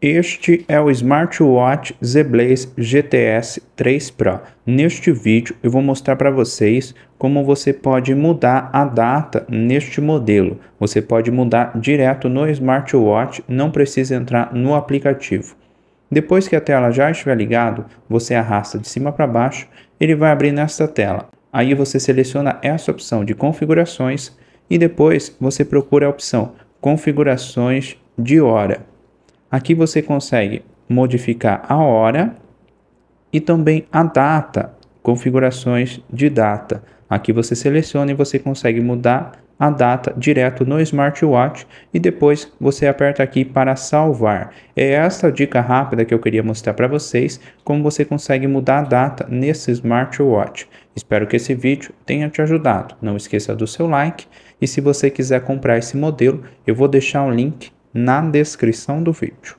Este é o smartwatch Zblaze GTS 3 Pro. Neste vídeo eu vou mostrar para vocês como você pode mudar a data neste modelo. Você pode mudar direto no smartwatch, não precisa entrar no aplicativo. Depois que a tela já estiver ligado, você arrasta de cima para baixo, ele vai abrir nesta tela. Aí você seleciona essa opção de configurações e depois você procura a opção configurações de hora. Aqui você consegue modificar a hora e também a data, configurações de data. Aqui você seleciona e você consegue mudar a data direto no smartwatch e depois você aperta aqui para salvar. É esta dica rápida que eu queria mostrar para vocês como você consegue mudar a data nesse smartwatch. Espero que esse vídeo tenha te ajudado. Não esqueça do seu like e se você quiser comprar esse modelo, eu vou deixar um link na descrição do vídeo.